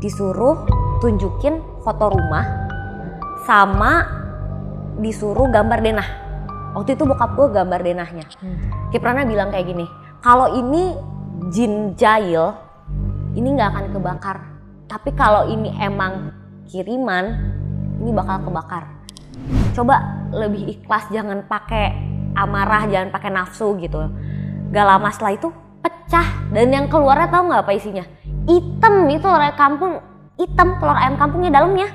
disuruh tunjukin foto rumah sama disuruh gambar denah. Waktu itu bokap gue gambar denahnya. Hmm. Kiprana bilang kayak gini, kalau ini jin jail ini nggak akan kebakar. Tapi kalau ini emang kiriman, ini bakal kebakar. Coba lebih ikhlas, jangan pakai amarah, jangan pakai nafsu gitu. Gak lama setelah itu pecah dan yang keluarnya tahu nggak apa isinya? hitam itu telur ayam kampung hitam telur ayam kampungnya dalamnya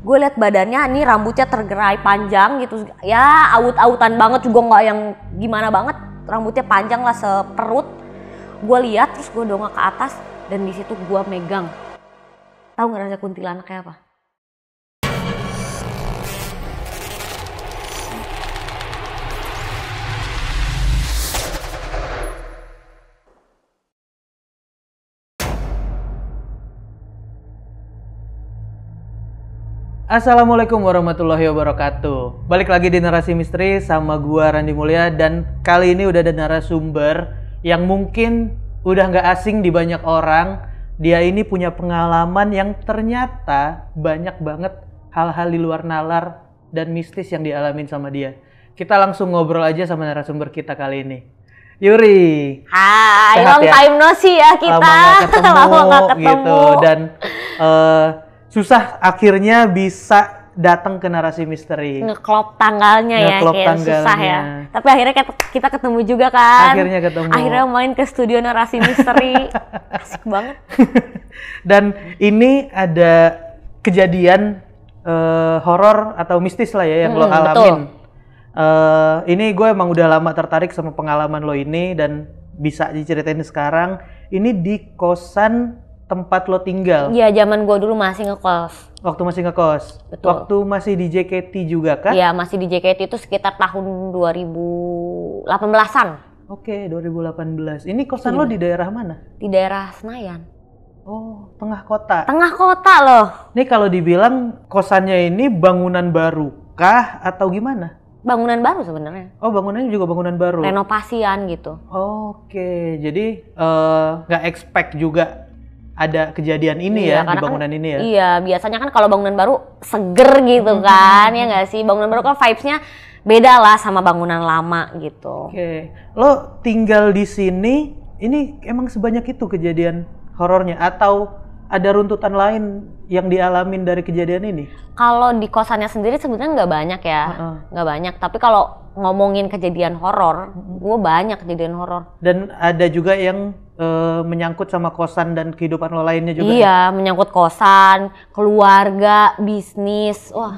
gue lihat badannya nih rambutnya tergerai panjang gitu ya awut-awutan banget juga nggak yang gimana banget rambutnya panjang lah seperut gue lihat terus gue dongak ke atas dan di situ gue megang tahu nggak rasa kuntilanak kayak apa Assalamualaikum warahmatullahi wabarakatuh. Balik lagi di narasi misteri sama gua Randi Mulia dan kali ini udah ada narasumber yang mungkin udah nggak asing di banyak orang. Dia ini punya pengalaman yang ternyata banyak banget hal-hal di luar nalar dan mistis yang dialamin sama dia. Kita langsung ngobrol aja sama narasumber kita kali ini. Yuri. Hai, long ya? time no see ya kita. Lama gak ketemu, lama gak gitu. ketemu. gitu dan uh, susah akhirnya bisa datang ke narasi misteri. Ngeklop tanggalnya Nge ya, kayak tanggalnya. susah ya. Tapi akhirnya kita ketemu juga kan. Akhirnya ketemu. Akhirnya main ke studio narasi misteri. Asik banget. Dan ini ada kejadian uh, horor atau mistis lah ya yang hmm, lo alamin. Betul. Uh, ini gue emang udah lama tertarik sama pengalaman lo ini dan bisa diceritain sekarang. Ini di kosan tempat lo tinggal. Iya, zaman gue dulu masih ngekos. Waktu masih ngekos. Betul. Waktu masih di JKT juga kan? Iya, masih di JKT itu sekitar tahun 2018-an. Oke, 2018. Ini kosan lo iya. di daerah mana? Di daerah Senayan. Oh, tengah kota. Tengah kota loh. Ini kalau dibilang kosannya ini bangunan baru kah atau gimana? bangunan baru sebenarnya. Oh, bangunannya juga bangunan baru. Renovasian gitu. Oke, jadi eh, nggak uh, expect juga ada kejadian ini iya, ya di kan bangunan kan, ini ya. Iya, biasanya kan kalau bangunan baru seger gitu hmm. kan, ya nggak sih? Bangunan baru kan vibes-nya beda lah sama bangunan lama gitu. Oke. Okay. Lo tinggal di sini, ini emang sebanyak itu kejadian horornya atau ada runtutan lain yang dialamin dari kejadian ini? Kalau di kosannya sendiri sebenarnya nggak banyak ya, nggak uh -uh. banyak. Tapi kalau ngomongin kejadian horor, hmm. gue banyak kejadian horor. Dan ada juga yang uh, menyangkut sama kosan dan kehidupan lo lainnya juga. Iya, nih. Ya? menyangkut kosan, keluarga, bisnis. Wah.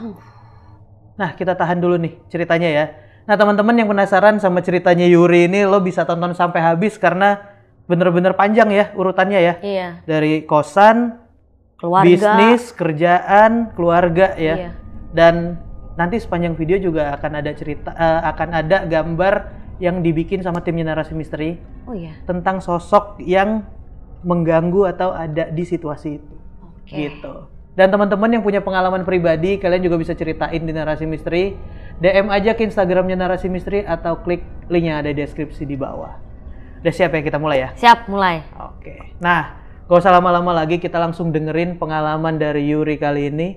Nah, kita tahan dulu nih ceritanya ya. Nah, teman-teman yang penasaran sama ceritanya Yuri ini lo bisa tonton sampai habis karena bener-bener panjang ya urutannya ya. Iya. Dari kosan, keluarga, bisnis, kerjaan, keluarga ya. Iya. Dan nanti sepanjang video juga akan ada cerita uh, akan ada gambar yang dibikin sama timnya narasi misteri oh, iya. tentang sosok yang mengganggu atau ada di situasi itu okay. gitu dan teman-teman yang punya pengalaman pribadi kalian juga bisa ceritain di narasi misteri DM aja ke Instagramnya narasi misteri atau klik link yang ada di deskripsi di bawah udah siap ya kita mulai ya siap mulai oke okay. nah gak usah lama-lama lagi kita langsung dengerin pengalaman dari Yuri kali ini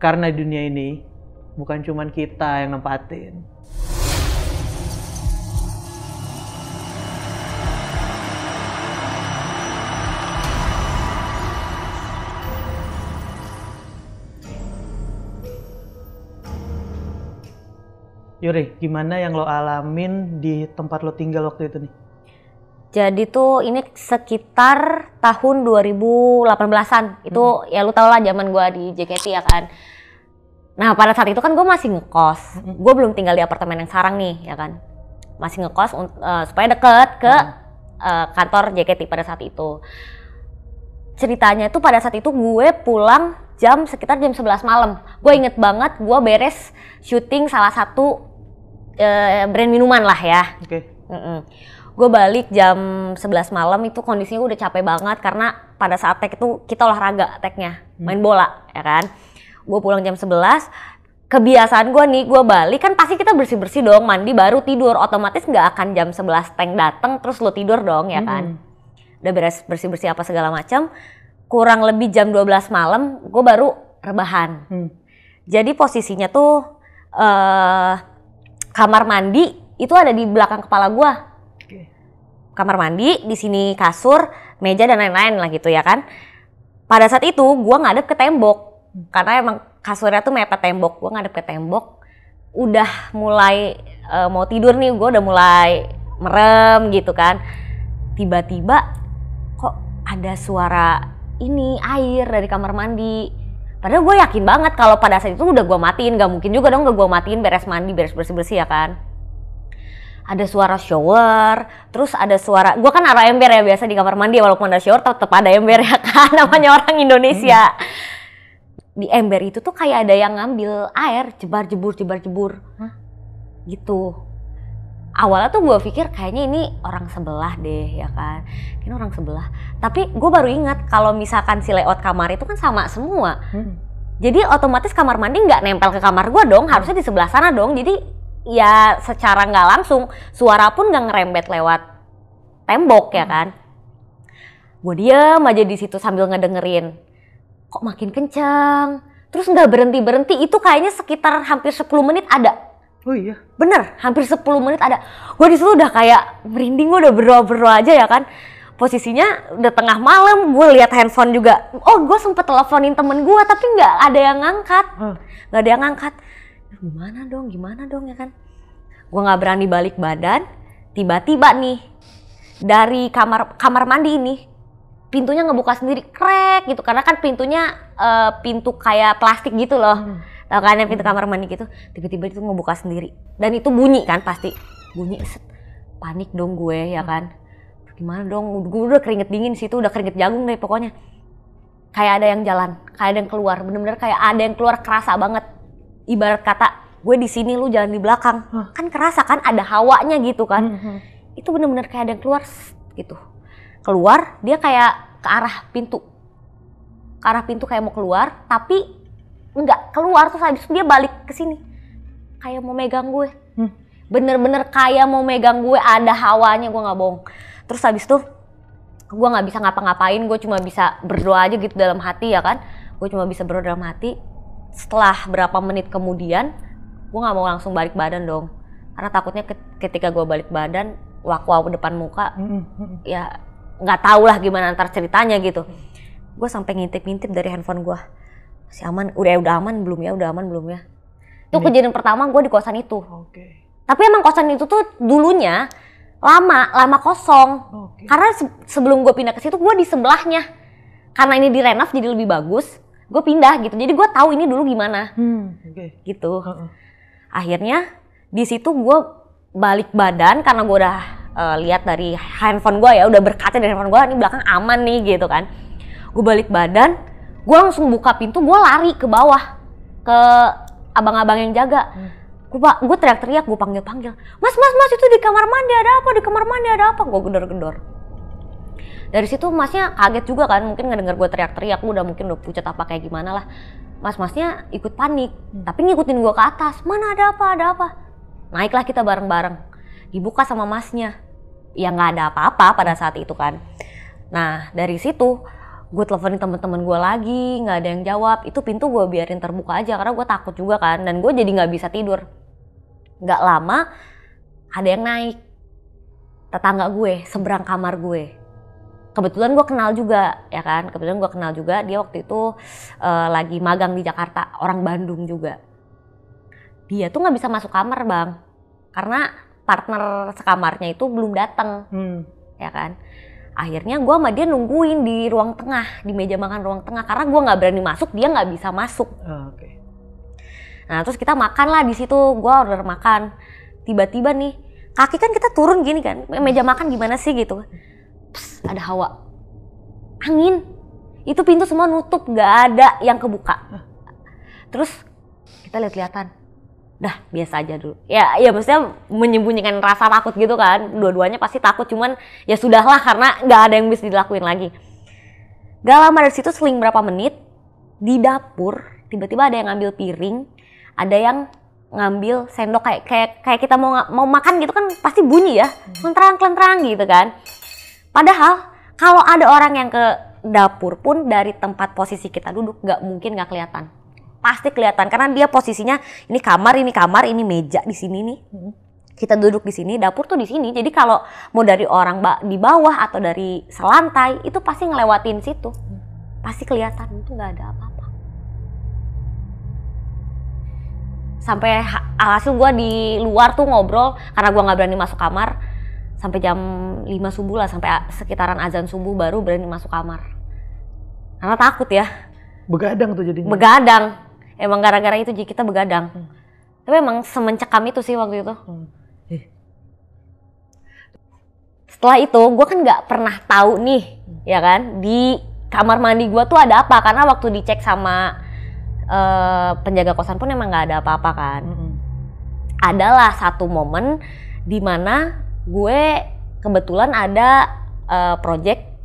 karena dunia ini bukan cuman kita yang nempatin. Yuri, gimana yang lo alamin di tempat lo tinggal waktu itu nih? Jadi tuh ini sekitar tahun 2018-an. Itu hmm. ya lu tau lah zaman gua di JKT ya kan. Nah pada saat itu kan gue masih ngekos. Hmm. Gue belum tinggal di apartemen yang sekarang nih ya kan. Masih ngekos uh, supaya deket ke hmm. uh, kantor JKT pada saat itu. Ceritanya tuh pada saat itu gue pulang jam sekitar jam 11 malam. Gue inget banget gue beres syuting salah satu uh, brand minuman lah ya. Oke. Okay. Mm -mm. Gue balik jam 11 malam itu kondisinya udah capek banget karena pada saat tag itu kita olahraga tagnya, hmm. main bola ya kan. Gue pulang jam 11, kebiasaan gue nih gue balik kan pasti kita bersih bersih dong mandi baru tidur otomatis nggak akan jam 11 tank datang terus lo tidur dong ya hmm. kan udah beres bersih bersih apa segala macam kurang lebih jam 12 malam gue baru rebahan. Hmm. Jadi posisinya tuh uh, kamar mandi itu ada di belakang kepala gue. Kamar mandi, di sini kasur, meja dan lain-lain lah gitu ya kan. Pada saat itu gue ngadep ke tembok hmm. karena emang kasurnya tuh mepet tembok, gue ngadep ke tembok. Udah mulai uh, mau tidur nih, gue udah mulai merem gitu kan. Tiba-tiba kok ada suara ini air dari kamar mandi padahal gue yakin banget kalau pada saat itu udah gue matiin gak mungkin juga dong gak gue matiin beres mandi beres bersih bersih ya kan ada suara shower, terus ada suara, gue kan arah ember ya biasa di kamar mandi ya, walaupun ada shower tetap ada ember ya kan namanya orang Indonesia. Hmm. Di ember itu tuh kayak ada yang ngambil air, jebar jebur jebar jebur, gitu awalnya tuh gue pikir kayaknya ini orang sebelah deh ya kan ini orang sebelah tapi gue baru ingat kalau misalkan si layout kamar itu kan sama semua hmm. jadi otomatis kamar mandi nggak nempel ke kamar gue dong harusnya di sebelah sana dong jadi ya secara nggak langsung suara pun nggak ngerembet lewat tembok ya hmm. kan gue diem aja di situ sambil ngedengerin kok makin kencang? terus nggak berhenti berhenti itu kayaknya sekitar hampir 10 menit ada Oh iya. Bener, hampir 10 menit ada. Gue disitu udah kayak merinding, gue udah berdoa-berdoa aja ya kan. Posisinya udah tengah malam, gue lihat handphone juga. Oh, gue sempet teleponin temen gue, tapi nggak ada yang ngangkat. Nggak ada yang ngangkat. Gimana dong, gimana dong ya kan. Gue nggak berani balik badan. Tiba-tiba nih, dari kamar kamar mandi ini, pintunya ngebuka sendiri, krek gitu. Karena kan pintunya uh, pintu kayak plastik gitu loh. Hmm tau kan pintu kamar mandi gitu tiba-tiba itu ngebuka sendiri dan itu bunyi kan pasti bunyi set panik dong gue ya kan gimana dong gue udah keringet dingin sih, tuh udah keringet jagung deh pokoknya kayak ada yang jalan kayak ada yang keluar bener-bener kayak ada yang keluar kerasa banget ibarat kata gue di sini lu jalan di belakang kan kerasa kan ada hawanya gitu kan hmm, hmm. itu bener-bener kayak ada yang keluar gitu keluar dia kayak ke arah pintu ke arah pintu kayak mau keluar tapi nggak keluar terus habis dia balik ke sini kayak mau megang gue hmm. bener-bener hmm. kayak mau megang gue ada hawanya gue nggak bohong terus habis tuh gue nggak bisa ngapa-ngapain gue cuma bisa berdoa aja gitu dalam hati ya kan gue cuma bisa berdoa dalam hati setelah berapa menit kemudian gue nggak mau langsung balik badan dong karena takutnya ketika gue balik badan waktu aku depan muka hmm, hmm, ya nggak tau lah gimana antar ceritanya gitu gue sampai ngintip-ngintip dari handphone gue si aman udah udah aman belum ya udah aman belum ya itu kejadian pertama gue di kosan itu okay. tapi emang kosan itu tuh dulunya lama lama kosong okay. karena se sebelum gue pindah ke situ gue di sebelahnya karena ini direnov jadi lebih bagus gue pindah gitu jadi gue tahu ini dulu gimana hmm, okay. gitu uh -uh. akhirnya di situ gue balik badan karena gue udah uh, lihat dari handphone gue ya udah berkaca dari handphone gue ini belakang aman nih gitu kan gue balik badan gue langsung buka pintu gue lari ke bawah ke abang-abang yang jaga gue hmm. gue teriak-teriak gue panggil-panggil mas mas mas itu di kamar mandi ada apa di kamar mandi ada apa gue gedor-gedor dari situ masnya kaget juga kan mungkin nggak dengar gue teriak-teriak gue udah mungkin udah pucat apa kayak gimana lah mas masnya ikut panik hmm. tapi ngikutin gue ke atas mana ada apa ada apa naiklah kita bareng-bareng dibuka sama masnya ya nggak ada apa-apa pada saat itu kan nah dari situ gue teleponin temen-temen gue lagi nggak ada yang jawab itu pintu gue biarin terbuka aja karena gue takut juga kan dan gue jadi nggak bisa tidur nggak lama ada yang naik tetangga gue seberang kamar gue kebetulan gue kenal juga ya kan kebetulan gue kenal juga dia waktu itu uh, lagi magang di Jakarta orang Bandung juga dia tuh nggak bisa masuk kamar bang karena partner sekamarnya itu belum datang hmm. ya kan akhirnya gue sama dia nungguin di ruang tengah di meja makan ruang tengah karena gue nggak berani masuk dia nggak bisa masuk ah, okay. nah terus kita makan lah di situ gue order makan tiba-tiba nih kaki kan kita turun gini kan meja makan gimana sih gitu Pss, ada hawa angin itu pintu semua nutup nggak ada yang kebuka terus kita lihat-lihatan dah biasa aja dulu ya ya maksudnya menyembunyikan rasa takut gitu kan dua-duanya pasti takut cuman ya sudahlah karena nggak ada yang bisa dilakuin lagi gak lama dari situ seling berapa menit di dapur tiba-tiba ada yang ngambil piring ada yang ngambil sendok kayak kayak kayak kita mau mau makan gitu kan pasti bunyi ya klentrang klentrang gitu kan padahal kalau ada orang yang ke dapur pun dari tempat posisi kita duduk nggak mungkin nggak kelihatan pasti kelihatan karena dia posisinya ini kamar, ini kamar, ini meja di sini nih. kita duduk di sini, dapur tuh di sini. Jadi kalau mau dari orang di bawah atau dari selantai itu pasti ngelewatin situ. Pasti kelihatan itu nggak ada apa-apa. Sampai alhasil gue di luar tuh ngobrol karena gue nggak berani masuk kamar sampai jam 5 subuh lah sampai sekitaran azan subuh baru berani masuk kamar karena takut ya begadang tuh jadinya begadang emang gara-gara itu jadi kita begadang hmm. tapi emang semencekam itu sih waktu itu hmm. Eh. setelah itu gue kan nggak pernah tahu nih hmm. ya kan di kamar mandi gue tuh ada apa karena waktu dicek sama uh, penjaga kosan pun emang nggak ada apa-apa kan hmm. hmm. adalah satu momen dimana gue kebetulan ada uh, project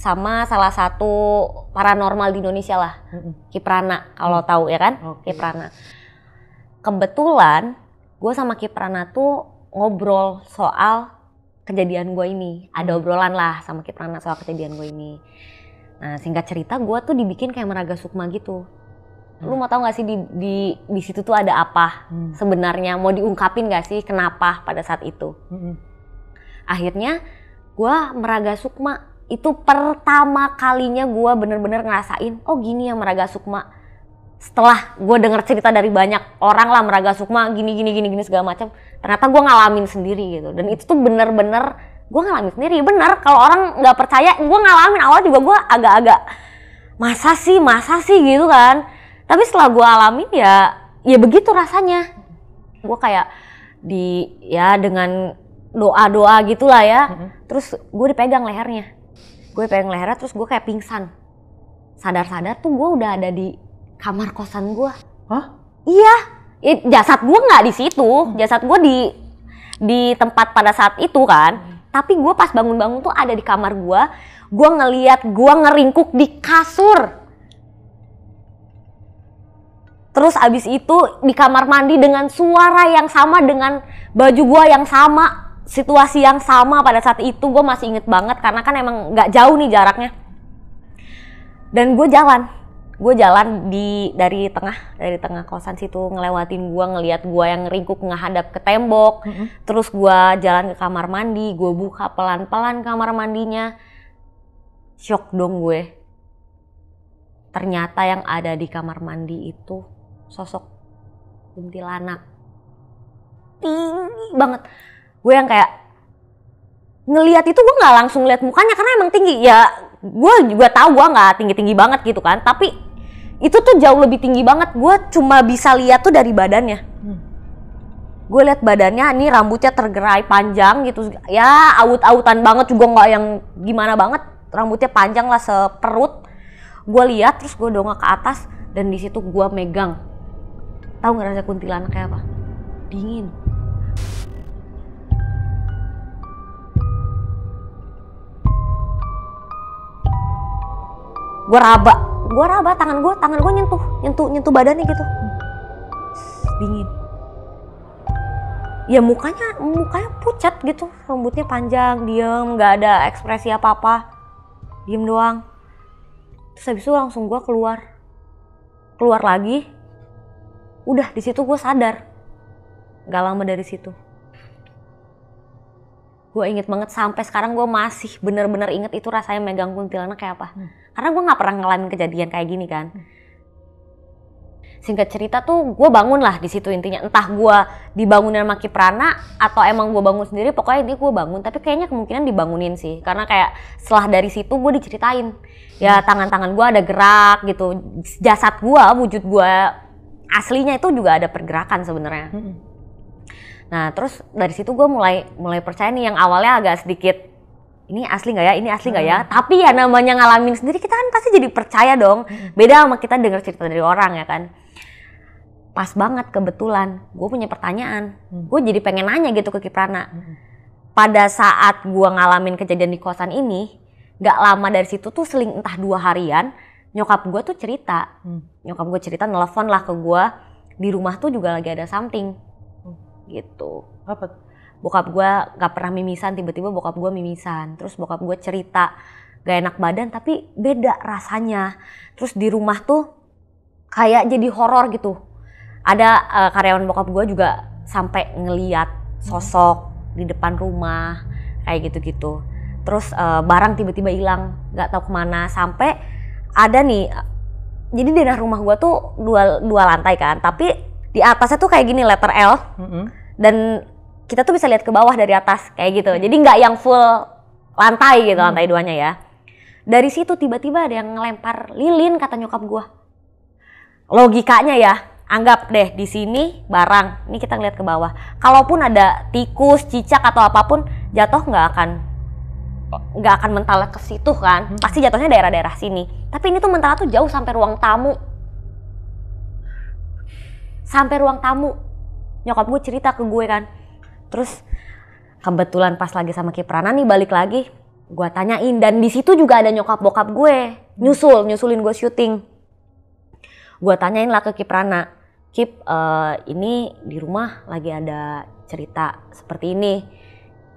sama salah satu paranormal di Indonesia lah, mm-hmm. Kiprana kalau mm-hmm. tahu ya kan, okay. Kiprana. Kebetulan gue sama Kiprana tuh ngobrol soal kejadian gue ini, ada mm. obrolan lah sama Kiprana soal kejadian gue ini. Nah singkat cerita gue tuh dibikin kayak meraga sukma gitu. Hmm. Lu mau tahu gak sih di di di situ tuh ada apa hmm. sebenarnya? Mau diungkapin gak sih kenapa pada saat itu? Hmm. Akhirnya gue meraga sukma itu pertama kalinya gue bener-bener ngerasain oh gini ya Meraga Sukma setelah gue dengar cerita dari banyak orang lah Meraga Sukma gini gini gini gini segala macam ternyata gue ngalamin sendiri gitu dan itu tuh bener-bener gue ngalamin sendiri bener kalau orang nggak percaya gue ngalamin awal juga gue agak-agak masa sih masa sih gitu kan tapi setelah gue alamin ya ya begitu rasanya gue kayak di ya dengan doa-doa gitulah ya. Mm -hmm. Terus gue dipegang lehernya gue pengen lehernya terus gue kayak pingsan sadar-sadar tuh gue udah ada di kamar kosan gue hah iya jasad gue nggak di situ jasad gue di di tempat pada saat itu kan hmm. tapi gue pas bangun-bangun tuh ada di kamar gue gue ngeliat gue ngeringkuk di kasur terus abis itu di kamar mandi dengan suara yang sama dengan baju gue yang sama situasi yang sama pada saat itu gue masih inget banget karena kan emang nggak jauh nih jaraknya dan gue jalan gue jalan di dari tengah dari tengah kosan situ ngelewatin gue ngelihat gue yang ringkuk ngehadap ke tembok mm -hmm. terus gue jalan ke kamar mandi gue buka pelan pelan kamar mandinya shock dong gue ternyata yang ada di kamar mandi itu sosok kuntilanak tinggi banget gue yang kayak ngelihat itu gue nggak langsung lihat mukanya karena emang tinggi ya gue juga tahu gue nggak tinggi tinggi banget gitu kan tapi itu tuh jauh lebih tinggi banget gue cuma bisa lihat tuh dari badannya hmm. gue lihat badannya ini rambutnya tergerai panjang gitu ya awut-awutan banget juga nggak yang gimana banget rambutnya panjang lah seperut gue lihat terus gue dongak ke atas dan di situ gue megang tahu rasa kuntilanak kayak apa dingin gue raba gue raba tangan gue tangan gue nyentuh nyentuh nyentuh badannya gitu dingin ya mukanya mukanya pucat gitu rambutnya panjang diem nggak ada ekspresi apa apa diem doang terus habis itu langsung gue keluar keluar lagi udah di situ gue sadar gak lama dari situ gue inget banget sampai sekarang gue masih bener-bener inget itu rasanya megang kuntilanak kayak apa hmm. karena gue nggak pernah ngalamin kejadian kayak gini kan hmm. singkat cerita tuh gue bangun lah di situ intinya entah gue dibangunin sama Kiprana atau emang gue bangun sendiri pokoknya ini gue bangun tapi kayaknya kemungkinan dibangunin sih karena kayak setelah dari situ gue diceritain ya hmm. tangan-tangan gue ada gerak gitu jasad gue wujud gue aslinya itu juga ada pergerakan sebenarnya hmm. Nah terus dari situ gue mulai mulai percaya nih yang awalnya agak sedikit ini asli nggak ya, ini asli nggak ya? hmm. ya. Tapi ya namanya ngalamin sendiri kita kan pasti jadi percaya dong. Hmm. Beda sama kita dengar cerita dari orang ya kan. Pas banget kebetulan gue punya pertanyaan. Hmm. Gue jadi pengen nanya gitu ke Kiprana. Hmm. Pada saat gue ngalamin kejadian di kosan ini, nggak lama dari situ tuh seling entah dua harian nyokap gue tuh cerita. Nyokap gue cerita nelfon lah ke gue di rumah tuh juga lagi ada something gitu. Apa? Bokap gue gak pernah mimisan, tiba-tiba bokap gue mimisan. Terus bokap gue cerita gak enak badan tapi beda rasanya. Terus di rumah tuh kayak jadi horor gitu. Ada uh, karyawan bokap gue juga sampai ngeliat hmm. sosok di depan rumah kayak gitu-gitu. Terus uh, barang tiba-tiba hilang, nggak tahu kemana. Sampai ada nih, jadi denah rumah gue tuh dua dua lantai kan, tapi di atasnya tuh kayak gini letter L. Mm -hmm dan kita tuh bisa lihat ke bawah dari atas kayak gitu jadi nggak yang full lantai gitu hmm. lantai duanya ya dari situ tiba-tiba ada yang ngelempar lilin kata nyokap gue logikanya ya anggap deh di sini barang ini kita ngeliat ke bawah kalaupun ada tikus cicak atau apapun jatuh nggak akan nggak akan mentala ke situ kan hmm. pasti jatuhnya daerah-daerah sini tapi ini tuh mentala tuh jauh sampai ruang tamu sampai ruang tamu nyokap gue cerita ke gue kan terus kebetulan pas lagi sama Kiprana nih balik lagi gue tanyain dan di situ juga ada nyokap bokap gue nyusul nyusulin gue syuting gue tanyain lah ke Kiprana Kip uh, ini di rumah lagi ada cerita seperti ini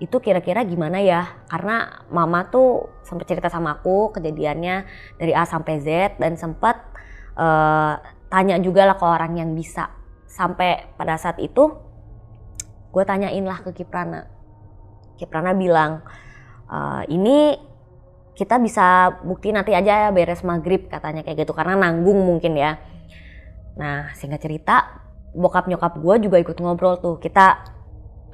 itu kira-kira gimana ya karena mama tuh sempat cerita sama aku kejadiannya dari A sampai Z dan sempat uh, eh, tanya juga lah ke orang yang bisa sampai pada saat itu gue tanyain lah ke Kiprana Kiprana bilang e, ini kita bisa bukti nanti aja ya beres maghrib katanya kayak gitu karena nanggung mungkin ya nah singkat cerita bokap nyokap gue juga ikut ngobrol tuh kita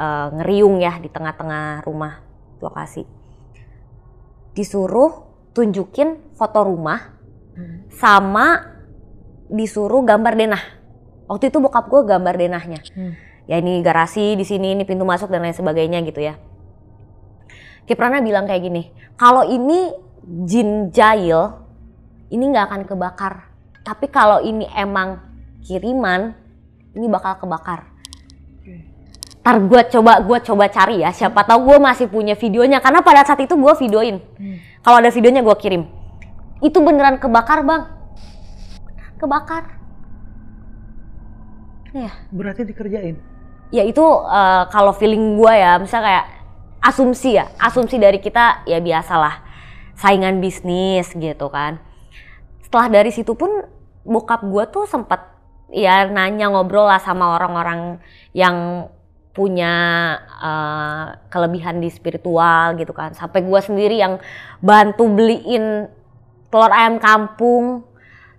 e, ngeriung ya di tengah-tengah rumah lokasi disuruh tunjukin foto rumah hmm. sama disuruh gambar denah waktu itu bokap gue gambar denahnya hmm. ya ini garasi di sini ini pintu masuk dan lain sebagainya gitu ya Kiprana bilang kayak gini kalau ini jin Jail ini nggak akan kebakar tapi kalau ini emang kiriman ini bakal kebakar hmm. Ntar gue coba gue coba cari ya siapa tahu gue masih punya videonya karena pada saat itu gue videoin hmm. kalau ada videonya gue kirim itu beneran kebakar bang kebakar Iya. Berarti dikerjain. Ya itu uh, kalau feeling gue ya, misalnya kayak asumsi ya, asumsi dari kita ya biasalah saingan bisnis gitu kan. Setelah dari situ pun bokap gue tuh sempat ya nanya ngobrol lah sama orang-orang yang punya uh, kelebihan di spiritual gitu kan sampai gue sendiri yang bantu beliin telur ayam kampung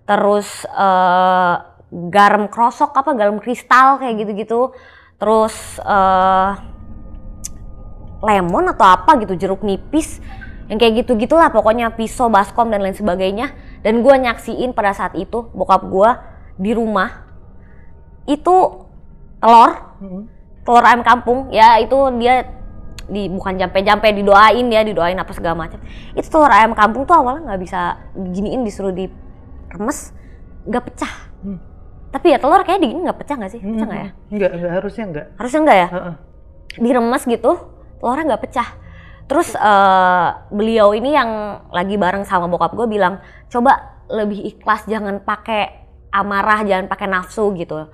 terus uh, garam krosok apa garam kristal kayak gitu-gitu terus uh, lemon atau apa gitu jeruk nipis yang kayak gitu gitulah pokoknya pisau baskom dan lain sebagainya dan gue nyaksiin pada saat itu bokap gue di rumah itu telur mm-hmm. telur ayam kampung ya itu dia di bukan jampe-jampe didoain ya didoain apa segala macam itu telur ayam kampung tuh awalnya nggak bisa giniin disuruh di remes nggak pecah hmm tapi ya telur kayaknya dingin nggak pecah nggak sih? Pecah nggak ya? Nggak, nggak harusnya nggak. Harusnya nggak ya? Uh-uh. Diremes gitu, telurnya nggak pecah. Terus uh, beliau ini yang lagi bareng sama bokap gue bilang, coba lebih ikhlas, jangan pakai amarah, jangan pakai nafsu gitu.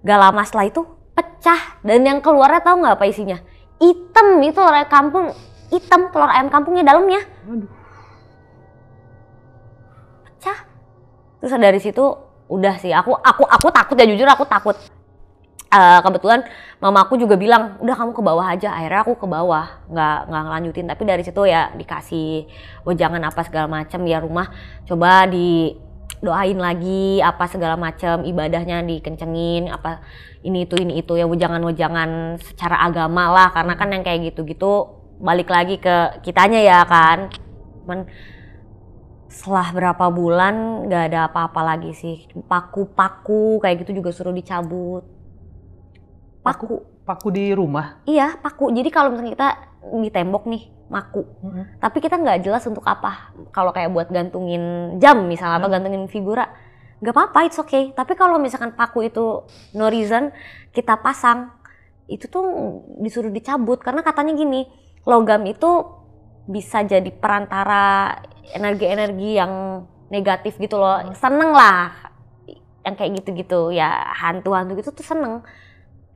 Gak lama setelah itu pecah dan yang keluarnya tahu nggak apa isinya? Hitam itu telur ayam kampung, hitam telur ayam kampungnya dalamnya. Pecah. Terus dari situ udah sih aku aku aku takut ya jujur aku takut uh, kebetulan mama aku juga bilang udah kamu ke bawah aja akhirnya aku ke bawah nggak nggak ngelanjutin tapi dari situ ya dikasih wejangan apa segala macam ya rumah coba di doain lagi apa segala macam ibadahnya dikencengin apa ini itu ini itu ya wejangan jangan secara agama lah karena kan yang kayak gitu gitu balik lagi ke kitanya ya kan cuman setelah berapa bulan nggak ada apa-apa lagi sih paku-paku kayak gitu juga suruh dicabut paku paku di rumah iya paku jadi kalau misalnya kita di tembok nih maku mm -hmm. tapi kita nggak jelas untuk apa kalau kayak buat gantungin jam misalnya mm -hmm. atau gantungin figura nggak apa-apa it's okay tapi kalau misalkan paku itu no reason kita pasang itu tuh disuruh dicabut karena katanya gini logam itu bisa jadi perantara energi-energi yang negatif gitu loh hmm. seneng lah yang kayak gitu-gitu ya hantu-hantu gitu tuh seneng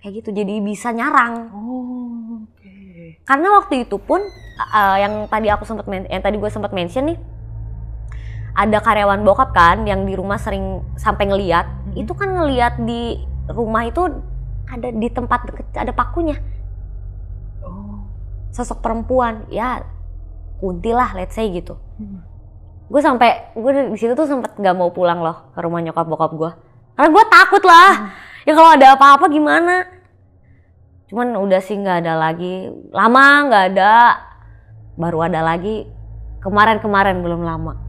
kayak gitu jadi bisa nyarang. oh, okay. karena waktu itu pun uh, yang tadi aku sempat yang tadi gue sempat mention nih ada karyawan bokap kan yang di rumah sering sampai ngeliat mm -hmm. itu kan ngeliat di rumah itu ada di tempat deket ada pakunya oh. sosok perempuan ya kuntilah let's say gitu gue sampai gue di situ tuh sempet nggak mau pulang loh ke rumah nyokap bokap gue karena gue takut lah hmm. ya kalau ada apa-apa gimana cuman udah sih nggak ada lagi lama nggak ada baru ada lagi kemarin-kemarin belum lama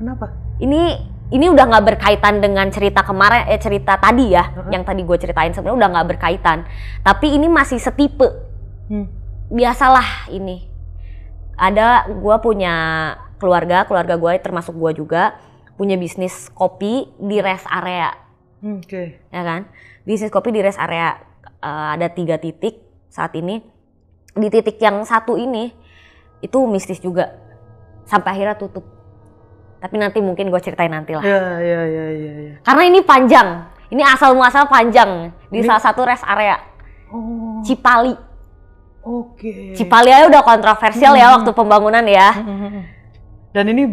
kenapa ini ini udah nggak berkaitan dengan cerita kemarin eh cerita tadi ya uh yang tadi gue ceritain sebenarnya udah nggak berkaitan tapi ini masih setipe hmm. biasalah ini ada gue punya keluarga keluarga gue termasuk gue juga punya bisnis kopi di rest area hmm, oke okay. ya kan bisnis kopi di rest area uh, ada tiga titik saat ini di titik yang satu ini itu mistis juga sampai akhirnya tutup tapi nanti mungkin gue ceritain nanti lah ya, ya, ya, ya, ya. karena ini panjang ini asal muasal panjang di ini... salah satu rest area oh. Cipali Oke. Okay. Cipali aja udah kontroversial hmm. ya waktu hmm. pembangunan ya. Hmm, hmm, Dan ini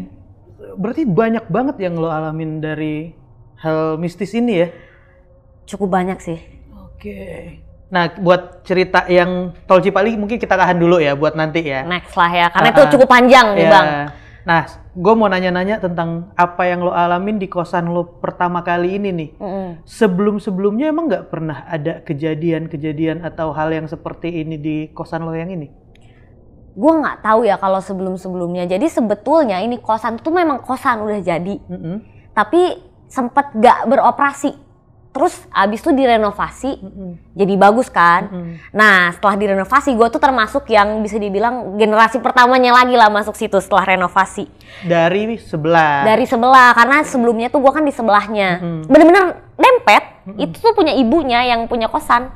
berarti banyak banget yang lo alamin dari hal mistis ini ya? Cukup banyak sih. Oke. Okay. Nah, buat cerita yang Tol Cipali mungkin kita tahan dulu ya buat nanti ya. Next lah ya, karena uh -uh. itu ah, ah. cukup panjang nih yeah. Bang. Nah, gue mau nanya-nanya tentang apa yang lo alamin di kosan lo pertama kali ini nih. Mm -hmm. Sebelum-sebelumnya emang nggak pernah ada kejadian-kejadian atau hal yang seperti ini di kosan lo yang ini? Gue nggak tahu ya kalau sebelum-sebelumnya. Jadi sebetulnya ini kosan tuh memang kosan udah jadi, mm -hmm. tapi sempet gak beroperasi terus abis itu direnovasi mm-hmm. jadi bagus kan mm-hmm. nah setelah direnovasi gue tuh termasuk yang bisa dibilang generasi pertamanya lagi lah masuk situ setelah renovasi dari sebelah dari sebelah karena sebelumnya tuh gue kan di sebelahnya mm-hmm. bener-bener dempet mm-hmm. itu tuh punya ibunya yang punya kosan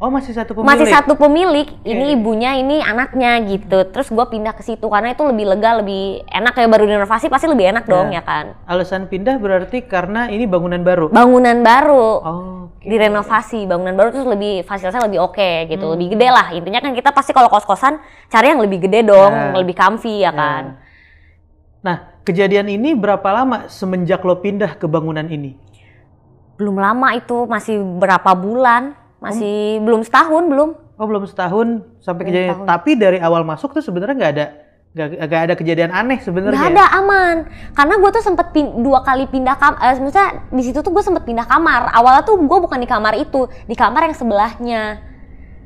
Oh masih satu pemilik. Masih satu pemilik. Okay. Iya, ini iya. ibunya, ini anaknya gitu. Terus gue pindah ke situ karena itu lebih lega, lebih enak kayak baru direnovasi pasti lebih enak dong ya, ya kan. Alasan pindah berarti karena ini bangunan baru. Bangunan baru. Oh. Okay. Direnovasi bangunan baru terus lebih fasilitasnya lebih oke okay, gitu, hmm. lebih gede lah. Intinya kan kita pasti kalau kos-kosan cari yang lebih gede dong, nah. lebih comfy ya, ya kan. nah, kejadian ini berapa lama semenjak lo pindah ke bangunan ini? Belum lama itu, masih berapa bulan masih belum setahun belum. Oh belum setahun sampai belum kejadian. Setahun. Tapi dari awal masuk tuh sebenarnya nggak ada nggak ada kejadian aneh sebenarnya. Gak ada aman, karena gue tuh sempet pin, dua kali pindah kamar. Eh, misalnya di situ tuh gue sempet pindah kamar. Awalnya tuh gue bukan di kamar itu, di kamar yang sebelahnya.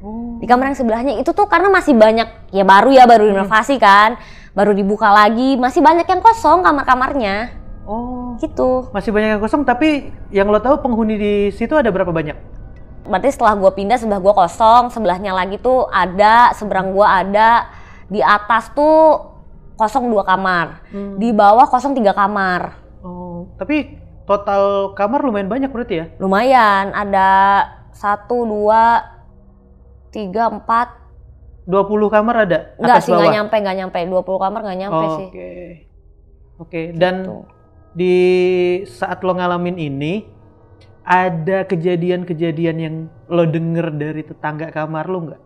Oh. Di kamar yang sebelahnya itu tuh karena masih banyak ya baru ya baru renovasi hmm. kan, baru dibuka lagi, masih banyak yang kosong kamar-kamarnya. Oh. Gitu. Masih banyak yang kosong, tapi yang lo tahu penghuni di situ ada berapa banyak? berarti setelah gue pindah sebelah gue kosong sebelahnya lagi tuh ada seberang gue ada di atas tuh kosong dua kamar hmm. di bawah kosong tiga kamar oh tapi total kamar lumayan banyak berarti ya lumayan ada satu dua tiga empat dua puluh kamar ada? Enggak sih, nggak nyampe, nggak nyampe. dua puluh kamar nggak nyampe oh, sih. Oke. Okay. Oke, okay. dan gitu. di saat lo ngalamin ini, ada kejadian-kejadian yang lo denger dari tetangga kamar lo nggak?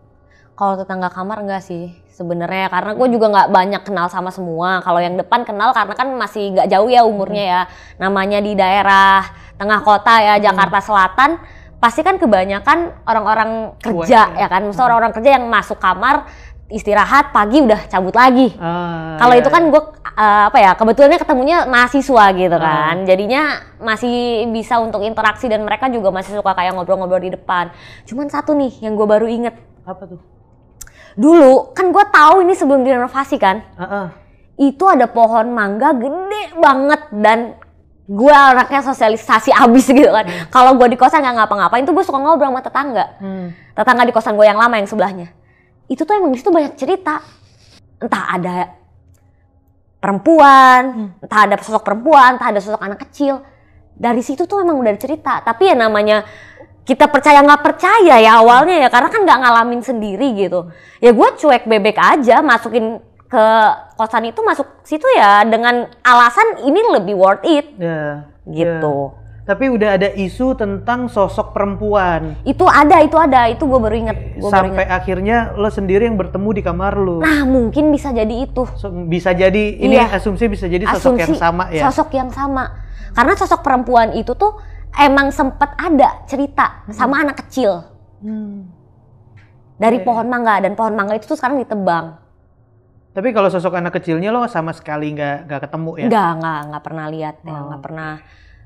Kalau tetangga kamar enggak sih sebenarnya karena gue juga nggak banyak kenal sama semua. Kalau yang depan kenal karena kan masih nggak jauh ya umurnya ya. Namanya di daerah tengah kota ya hmm. Jakarta Selatan pasti kan kebanyakan orang-orang kerja Kue, ya. ya kan, maksudnya orang-orang kerja yang masuk kamar istirahat pagi udah cabut lagi. Uh, Kalau iya. itu kan iya. gue uh, apa ya kebetulannya ketemunya mahasiswa gitu ah. kan, jadinya masih bisa untuk interaksi dan mereka juga masih suka kayak ngobrol-ngobrol di depan. Cuman satu nih yang gue baru inget. Apa tuh? Dulu kan gue tahu ini sebelum direnovasi kan. Uh -uh. Itu ada pohon mangga gede banget dan gue anaknya sosialisasi abis gitu kan. Hmm. Kalau gue di kosan nggak ngapa-ngapain tuh gue suka ngobrol sama tetangga. Hmm. Tetangga di kosan gue yang lama yang sebelahnya itu tuh emang di banyak cerita. Entah ada perempuan, hmm. entah ada sosok perempuan, entah ada sosok anak kecil. Dari situ tuh emang udah cerita. Tapi ya namanya kita percaya nggak percaya ya awalnya ya karena kan nggak ngalamin sendiri gitu. Ya gue cuek bebek aja masukin ke kosan itu masuk situ ya dengan alasan ini lebih worth it. Yeah. Ya. Gitu. Yeah tapi udah ada isu tentang sosok perempuan. Itu ada, itu ada, itu gue baru inget. Gua Sampai baru inget. akhirnya lo sendiri yang bertemu di kamar lo. Nah mungkin bisa jadi itu. bisa jadi, ini iya. asumsi bisa jadi sosok asumsi, yang sama ya? Sosok yang sama. Karena sosok perempuan itu tuh emang sempet ada cerita hmm. sama anak kecil. Hmm. Dari okay. Iya, pohon iya. mangga, dan pohon mangga itu tuh sekarang ditebang. Tapi kalau sosok anak kecilnya lo sama sekali nggak nggak ketemu ya? Nggak nggak nggak pernah lihat ya, oh. nggak oh. pernah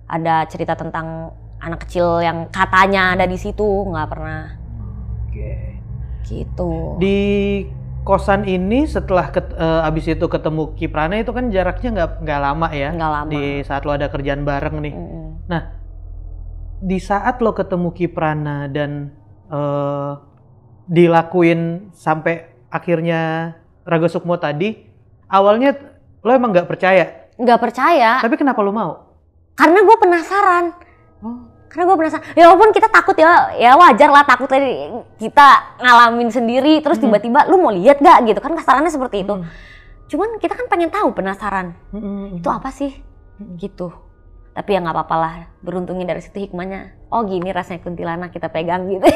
ada cerita tentang anak kecil yang katanya ada di situ nggak pernah. Oke. Gitu. Di kosan ini setelah ket, uh, abis itu ketemu Kiprana itu kan jaraknya nggak nggak lama ya. Nggak lama. Di saat lo ada kerjaan bareng nih. Mm -hmm. Nah, di saat lo ketemu Kiprana dan uh, dilakuin sampai akhirnya Raga Sukmo tadi, awalnya lo emang nggak percaya? Nggak percaya. Tapi kenapa lo mau? karena gue penasaran karena gue penasaran ya walaupun kita takut ya ya wajar lah takut tadi kita ngalamin sendiri terus hmm. tiba-tiba lu mau lihat gak gitu kan kesarannya seperti itu hmm. cuman kita kan pengen tahu penasaran hmm. hmm, hmm itu hmm. apa sih hmm. gitu tapi ya nggak apa-apa lah beruntungnya dari situ hikmahnya oh gini rasanya kuntilanak kita pegang gitu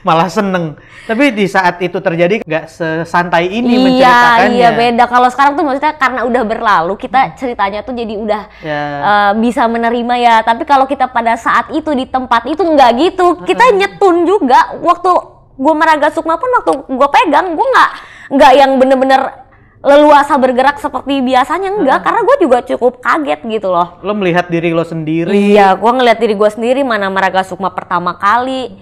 malah seneng. Tapi di saat itu terjadi nggak sesantai ini iya, menceritakannya. Iya, beda. Kalau sekarang tuh maksudnya karena udah berlalu, kita ceritanya tuh jadi udah yeah. Ya. uh, bisa menerima ya. Tapi kalau kita pada saat itu di tempat itu nggak gitu. Kita nyetun juga. Waktu gue meraga sukma pun waktu gue pegang, gue nggak nggak yang bener-bener leluasa bergerak seperti biasanya enggak hmm. karena gue juga cukup kaget gitu loh lo melihat diri lo sendiri iya gue ngelihat diri gue sendiri mana Maraga Sukma pertama kali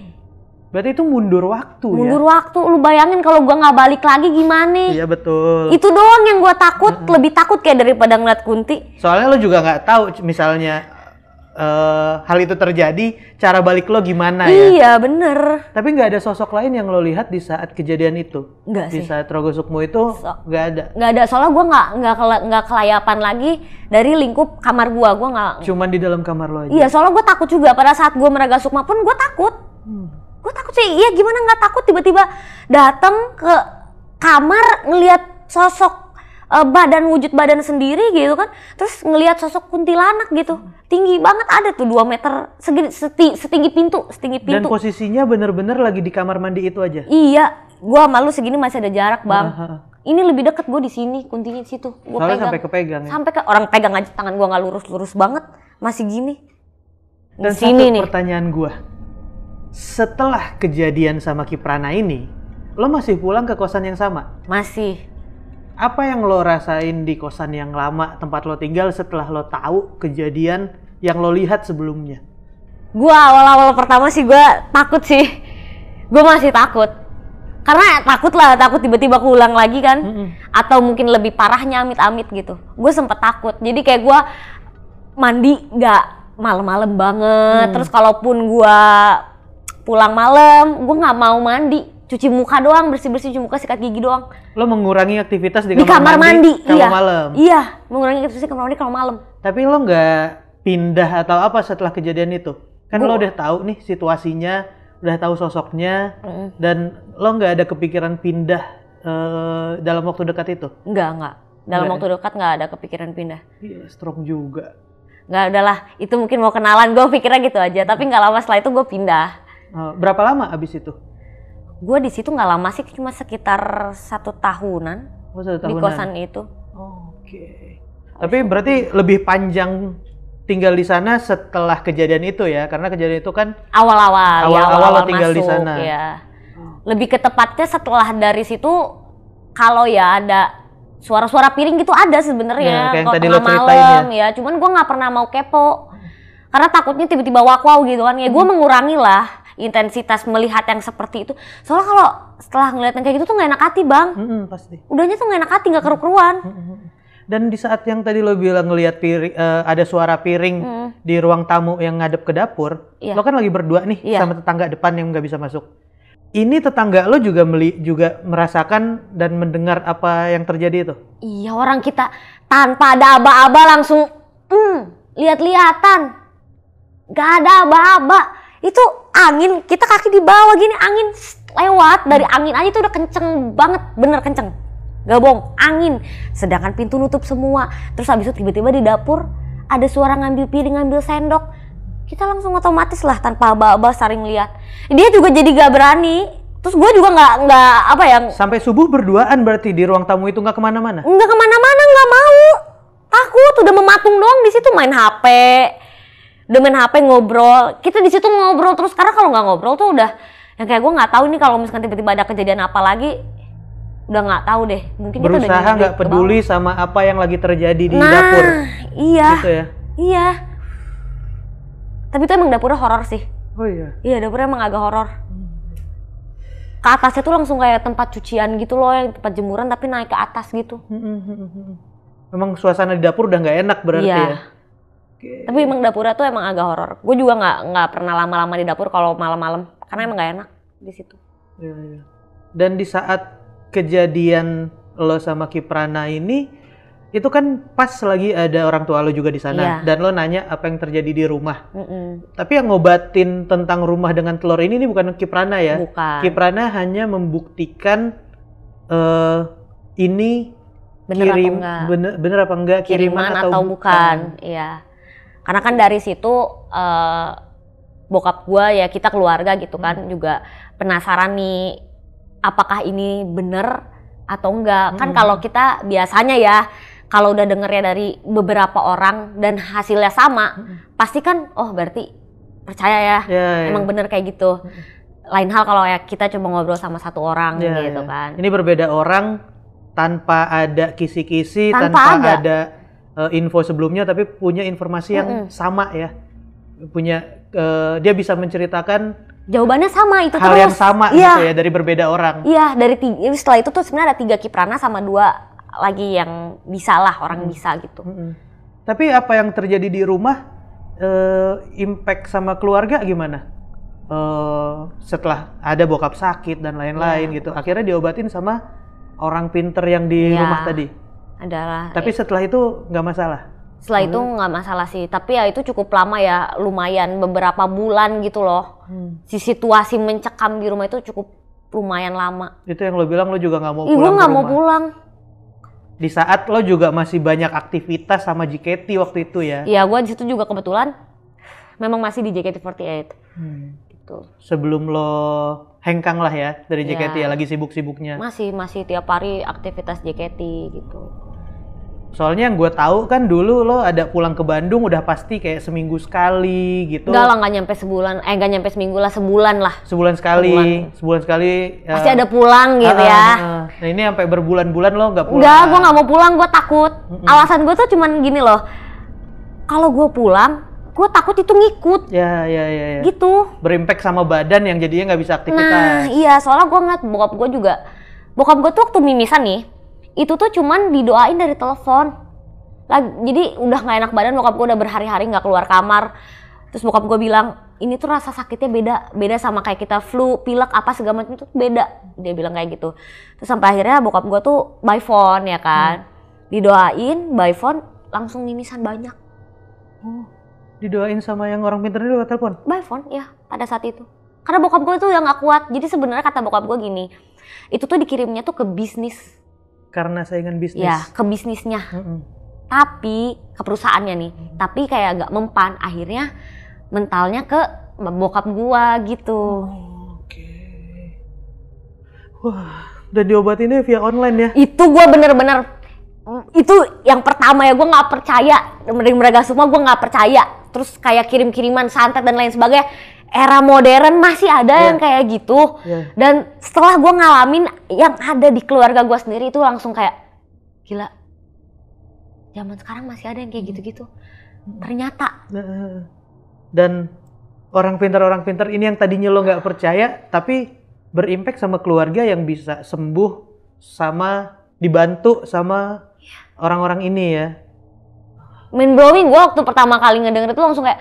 Berarti itu mundur waktu ya? mundur ya? waktu. Lu bayangin kalau gua nggak balik lagi gimana? Iya betul. Itu doang yang gua takut, mm -hmm. lebih takut kayak daripada ngeliat kunti. Soalnya lu juga nggak tahu misalnya uh, hal itu terjadi, cara balik lo gimana iya, ya? Iya bener. Tapi nggak ada sosok lain yang lo lihat di saat kejadian itu. Nggak sih. Di saat rogosukmo itu nggak so, ada. Nggak ada soalnya gua nggak nggak nggak kelayapan lagi dari lingkup kamar gua, gua nggak. Cuman di dalam kamar lo aja. Iya soalnya gua takut juga pada saat gua meraga Sukma pun gua takut. Hmm gue takut sih iya gimana nggak takut tiba-tiba datang ke kamar ngelihat sosok uh, badan wujud badan sendiri gitu kan terus ngelihat sosok kuntilanak gitu tinggi banget ada tuh dua meter segini, seti, setinggi pintu setinggi pintu dan posisinya bener-bener lagi di kamar mandi itu aja iya gue malu segini masih ada jarak bang ini lebih deket gue di sini kuntinya di situ gua pegang sampai kepegang ya? sampai ke orang pegang aja tangan gue nggak lurus lurus banget masih gini dan di sini nih pertanyaan gue setelah kejadian sama Kiprana ini, lo masih pulang ke kosan yang sama? Masih. Apa yang lo rasain di kosan yang lama tempat lo tinggal setelah lo tahu kejadian yang lo lihat sebelumnya? Gua awal-awal pertama sih gua takut sih. Gue masih takut. Karena takut lah, takut tiba-tiba aku ulang lagi kan. Mm -hmm. Atau mungkin lebih parahnya amit-amit gitu. Gue sempet takut. Jadi kayak gue mandi gak malam-malam banget. Mm. Terus kalaupun gue pulang malam gue nggak mau mandi cuci muka doang bersih bersih cuci muka sikat gigi doang lo mengurangi aktivitas di, di kamar, mandi, mandi kalau iya. malam iya mengurangi aktivitas di kamar mandi kalau malam tapi lo nggak pindah atau apa setelah kejadian itu kan gua. lo udah tahu nih situasinya udah tahu sosoknya mm. dan lo nggak ada kepikiran pindah uh, dalam waktu dekat itu nggak nggak dalam gak. waktu ya? dekat nggak ada kepikiran pindah Gila, strong juga nggak udahlah itu mungkin mau kenalan gue pikirnya gitu aja tapi nggak lama setelah itu gue pindah Eh, berapa lama abis itu? Gue di situ nggak lama sih, cuma sekitar satu tahunan, oh, satu tahunan. di kosan itu. Oke. Okay. Tapi berarti lebih panjang tinggal di sana setelah kejadian itu ya, karena kejadian itu kan awal-awal, ya, awal-awal ya, tinggal masuk, di sana. Ya. Oh. Lebih ke tepatnya setelah dari situ, kalau ya ada suara-suara piring gitu ada sebenarnya ya, kalau tengah malam ya. ya cuman gue nggak pernah mau kepo karena takutnya tiba-tiba wakwau gitu kan ya gue hmm. mengurangi lah intensitas melihat yang seperti itu soalnya kalau setelah ngeliat yang kayak gitu tuh nggak enak hati bang mm -hmm, pasti udahnya tuh nggak enak hati nggak keruan mm -hmm. dan di saat yang tadi lo bilang ngelihat piring, uh, eh, ada suara piring mm di ruang tamu yang ngadep ke dapur yeah. lo kan lagi berdua nih yeah. sama tetangga depan yang nggak bisa masuk ini tetangga lo juga meli juga merasakan dan mendengar apa yang terjadi itu iya orang kita tanpa ada aba-aba langsung hmm, lihat-lihatan gak ada aba-aba itu angin kita kaki di bawah gini angin lewat dari angin aja itu udah kenceng banget bener kenceng gak bohong angin sedangkan pintu nutup semua terus habis itu tiba-tiba di dapur ada suara ngambil piring ngambil sendok kita langsung otomatis lah tanpa aba-aba saring lihat dia juga jadi gak berani terus gue juga nggak nggak apa ya sampai subuh berduaan berarti di ruang tamu itu nggak kemana-mana nggak kemana-mana nggak mau takut udah mematung doang di situ main hp demen HP ngobrol kita di situ ngobrol terus karena kalau nggak ngobrol tuh udah yang kayak gue nggak tahu nih kalau misalkan tiba-tiba ada kejadian apa lagi udah nggak tahu deh mungkin berusaha nggak peduli sama apa yang lagi terjadi di nah, dapur iya gitu ya iya tapi itu emang dapurnya horor sih oh iya iya dapurnya emang agak horor ke atasnya tuh langsung kayak tempat cucian gitu loh yang tempat jemuran tapi naik ke atas gitu Emang suasana di dapur udah nggak enak berarti iya. ya Okay. Tapi emang dapurnya tuh emang agak horor. Gue juga nggak nggak pernah lama-lama di dapur kalau malam-malam karena emang gak enak di situ. Iya, iya. Dan di saat kejadian lo sama Kiprana ini, itu kan pas lagi ada orang tua lo juga di sana yeah. dan lo nanya apa yang terjadi di rumah. Mm-mm. Tapi yang ngobatin tentang rumah dengan telur ini ini bukan Kiprana ya. Bukan. Kiprana hanya membuktikan uh, ini bener kirim apa bener bener apa enggak kiriman, kiriman atau, atau bukan. bukan. Iya karena kan dari situ uh, bokap gue ya kita keluarga gitu kan hmm. juga penasaran nih apakah ini bener atau enggak kan hmm. kan kalau kita biasanya ya kalau udah dengernya dari beberapa orang dan hasilnya sama hmm. pasti kan oh berarti percaya ya yeah, yeah. emang bener kayak gitu hmm. lain hal kalau ya kita cuma ngobrol sama satu orang yeah, gitu yeah. kan ini berbeda orang tanpa ada kisi-kisi tanpa, tanpa ada, ada uh, info sebelumnya tapi punya informasi yang sama ya punya uh, dia bisa menceritakan jawabannya sama itu hal terus. yang sama ya. gitu ya dari berbeda orang iya dari tiga, setelah itu tuh sebenarnya ada tiga kiprana sama dua lagi yang bisa lah orang -hmm. bisa gitu -hmm. tapi apa yang terjadi di rumah uh, impact sama keluarga gimana uh, setelah ada bokap sakit dan lain-lain ya. gitu akhirnya diobatin sama orang pinter yang di ya. rumah tadi adalah tapi eh, setelah itu nggak masalah setelah hmm. itu nggak masalah sih tapi ya itu cukup lama ya lumayan beberapa bulan gitu loh hmm. si situasi mencekam di rumah itu cukup lumayan lama itu yang lo bilang lo juga nggak mau Ibu pulang nggak mau pulang di saat lo juga masih banyak aktivitas sama JKT waktu itu ya iya gua di situ juga kebetulan memang masih di JKT48 hmm. gitu sebelum lo hengkang lah ya dari JKT ya, ya lagi sibuk-sibuknya. Masih masih tiap hari aktivitas JKT gitu. Soalnya yang gue tahu kan dulu lo ada pulang ke Bandung udah pasti kayak seminggu sekali gitu. Enggak lah, nggak nyampe sebulan. Eh, nggak nyampe seminggu lah, sebulan lah. Sebulan sekali, sebulan, sebulan sekali. Pasti eh, ada pulang gitu uh, ya. Uh, nah ini sampai berbulan-bulan lo nggak pulang. Enggak, gue nggak mau pulang, gue takut. Mm -mm. Alasan gue tuh cuman gini loh. Kalau gue pulang, gue takut itu ngikut ya ya ya, ya. gitu berimpact sama badan yang jadinya nggak bisa aktivitas nah iya soalnya gue ngeliat bokap gue juga bokap gue tuh waktu mimisan nih itu tuh cuman didoain dari telepon lagi jadi udah nggak enak badan bokap gue udah berhari-hari nggak keluar kamar terus bokap gue bilang ini tuh rasa sakitnya beda beda sama kayak kita flu pilek apa segala macam itu beda dia bilang kayak gitu terus sampai akhirnya bokap gue tuh by phone ya kan hmm. didoain by phone langsung mimisan banyak Oh didoain sama yang orang pintar lewat telepon? By phone, ya. Pada saat itu. Karena bokap gue tuh yang gak kuat. Jadi sebenarnya kata bokap gue gini, itu tuh dikirimnya tuh ke bisnis. Karena saingan bisnis. Ya, ke bisnisnya. Mm -hmm. Tapi ke perusahaannya nih. Mm -hmm. Tapi kayak agak mempan. Akhirnya mentalnya ke bokap gue gitu. Oke. Okay. Wah, udah diobatinnya via online ya? Itu gue bener-bener mm, itu yang pertama ya gue nggak percaya mereka semua gue nggak percaya terus kayak kirim-kiriman santet dan lain sebagainya era modern masih ada yeah. yang iya. kayak gitu yeah. dan setelah gue ngalamin yang ada di keluarga gue sendiri itu langsung kayak gila zaman sekarang masih ada yang kayak gitu-gitu ternyata dan orang pintar orang pintar ini yang tadinya lo nggak percaya tapi berimpact sama keluarga yang bisa sembuh sama dibantu sama iya. orang-orang ini ya Main blowing gue waktu pertama kali ngedenger itu langsung kayak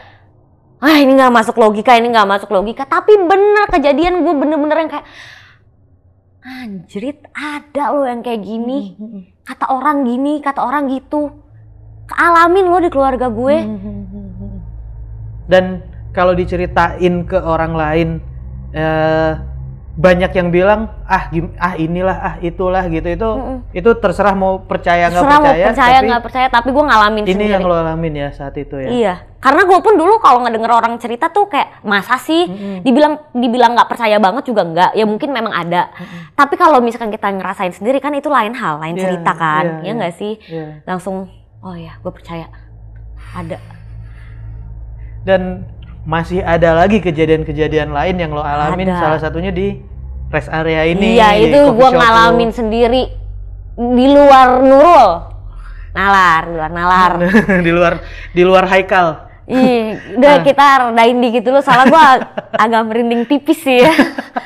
ah ini nggak masuk logika ini nggak masuk logika tapi bener kejadian gue bener-bener yang kayak anjrit ada lo yang kayak gini mm-hmm. kata orang gini kata orang gitu kealamin lo di keluarga gue mm-hmm. dan kalau diceritain ke orang lain eh, banyak yang bilang ah gim ah inilah ah itulah gitu itu mm -mm. itu terserah mau percaya nggak percaya, mau percaya nggak percaya tapi gue ngalamin ini sendiri. yang lo alamin ya saat itu ya iya karena gue pun dulu kalau ngedenger orang cerita tuh kayak masa sih mm -hmm. dibilang dibilang nggak percaya banget juga nggak ya mungkin memang ada mm -hmm. tapi kalau misalkan kita ngerasain sendiri kan itu lain hal lain yeah, cerita kan yeah, ya iya iya. nggak yeah, sih yeah. langsung oh ya gue percaya ada dan masih ada lagi kejadian-kejadian lain yang lo alamin ada. salah satunya di rest area ini iya itu gue ngalamin lo. sendiri di luar Nurul nalar di luar nalar di luar di luar Haikal Ih, udah ah. kita rendahin dikit dulu. Salah gua agak merinding tipis sih ya.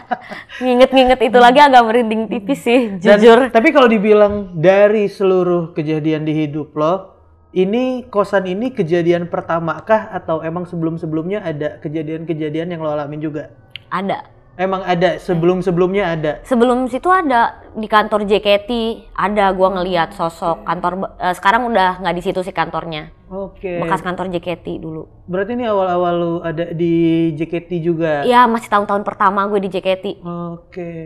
Nginget-nginget itu lagi agak merinding tipis sih, jujur. Dan, tapi kalau dibilang dari seluruh kejadian di hidup lo, ini kosan ini kejadian pertamakah atau emang sebelum-sebelumnya ada kejadian-kejadian yang lo alamin juga? Ada. Emang ada sebelum-sebelumnya ada. Sebelum situ ada di kantor JKT ada gua ngelihat sosok kantor uh, sekarang udah nggak di situ sih kantornya. Oke. Okay. Bekas kantor JKT dulu. Berarti ini awal-awal lu ada di JKT juga. Iya, masih tahun-tahun pertama gue di JKT. Oke. Okay.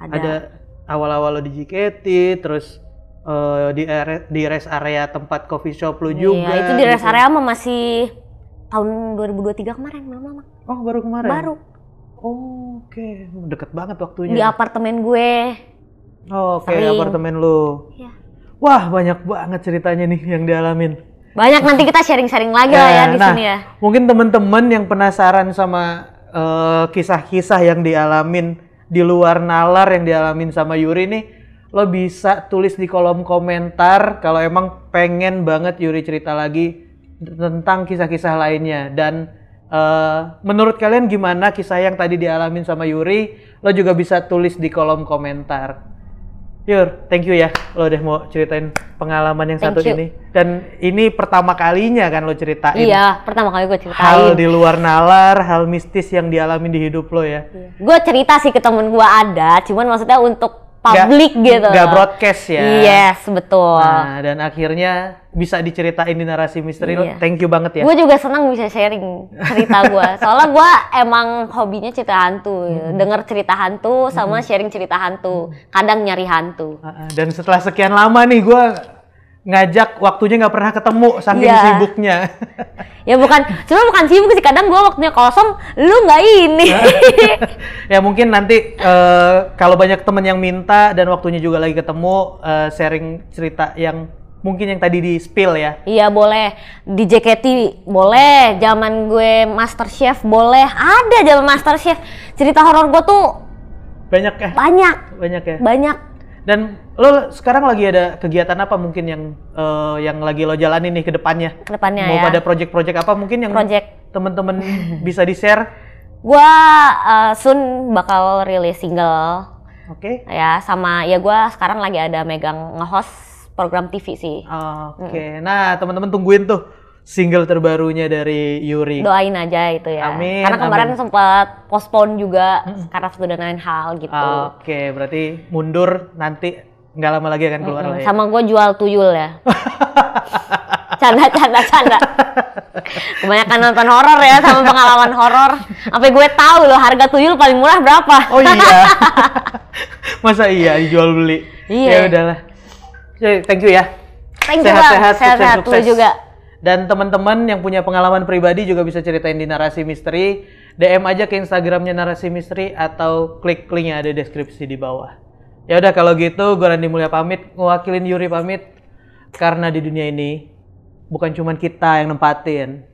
Ada awal-awal lo di JKT terus uh, di area, di rest area tempat coffee shop lu iya, juga. Iya, itu di rest gitu. area mah masih tahun 2023 kemarin mama. Oh, baru kemarin. Baru. oke, okay. deket banget waktunya. Di apartemen gue. oke, okay, apartemen lu. Iya. Wah, banyak banget ceritanya nih yang dialamin. Banyak nanti kita sharing-sharing lagi lah ya di nah, sini ya. Mungkin teman-teman yang penasaran sama eh, kisah-kisah uh, kisah -kisah yang dialamin di luar nalar yang dialamin sama Yuri nih lo bisa tulis di kolom komentar kalau emang pengen banget Yuri cerita lagi tentang kisah-kisah lainnya dan uh, menurut kalian gimana kisah yang tadi dialamin sama Yuri lo juga bisa tulis di kolom komentar Yur, thank you ya lo udah mau ceritain pengalaman yang thank satu you. ini dan ini pertama kalinya kan lo ceritain iya pertama kali gue ceritain hal di luar nalar hal mistis yang dialami di hidup lo ya iya. gue cerita sih ke temen gue ada cuman maksudnya untuk publik gitu. Gak broadcast ya. Yes, betul. Nah, dan akhirnya bisa diceritain di narasi misteri. Iya. Thank you banget ya. Gue juga senang bisa sharing cerita gue. Soalnya gue emang hobinya cerita hantu. Hmm. Ya. Dengar cerita hantu sama hmm. sharing cerita hantu. Hmm. Kadang nyari hantu. Ah, ah. Dan setelah sekian lama nih gue ngajak waktunya nggak pernah ketemu saking yeah. sibuknya. ya bukan, cuma bukan sibuk sih. Kadang gue waktunya kosong, lu nggak ini. ya mungkin nanti uh, kalau banyak temen yang minta dan waktunya juga lagi ketemu uh, sharing cerita yang mungkin yang tadi di spill ya. Iya boleh. Di JKT boleh, zaman gue Master Chef boleh. Ada zaman Master Chef. Cerita horor gue tuh banyak ya. Banyak. Banyak ya. Banyak dan lo sekarang lagi ada kegiatan apa mungkin yang uh, yang lagi lo jalani nih ke depannya? Ke depannya Mau ya. pada ada project-project apa mungkin yang project. temen-temen bisa di-share? Gua uh, soon bakal rilis single. Oke. Okay. Ya, sama ya gua sekarang lagi ada megang nge-host program TV sih. Oke. Okay. Hmm. Nah, teman-teman tungguin tuh single terbarunya dari Yuri. Doain aja itu ya. Amin. Karena kemarin amin. sempat postpone juga hmm. karena satu dan lain hal gitu. Oke, okay, berarti mundur nanti nggak lama lagi akan keluar hmm. lagi. Ya. Sama gue jual tuyul ya. canda, canda, canda. Kebanyakan nonton horor ya sama pengalaman horor. Sampai gue tahu loh harga tuyul paling murah berapa. Oh iya. Masa iya jual beli? Iya. Ya udahlah. Thank you ya. Thank you sehat, sehat, Sehat, sehat, sehat, sehat. Sukses. sehat juga. Dan teman-teman yang punya pengalaman pribadi juga bisa ceritain di narasi misteri. DM aja ke Instagramnya narasi misteri atau klik linknya yang ada deskripsi di bawah. Ya udah kalau gitu gue Randy Mulya pamit, ngewakilin Yuri pamit karena di dunia ini bukan cuma kita yang nempatin,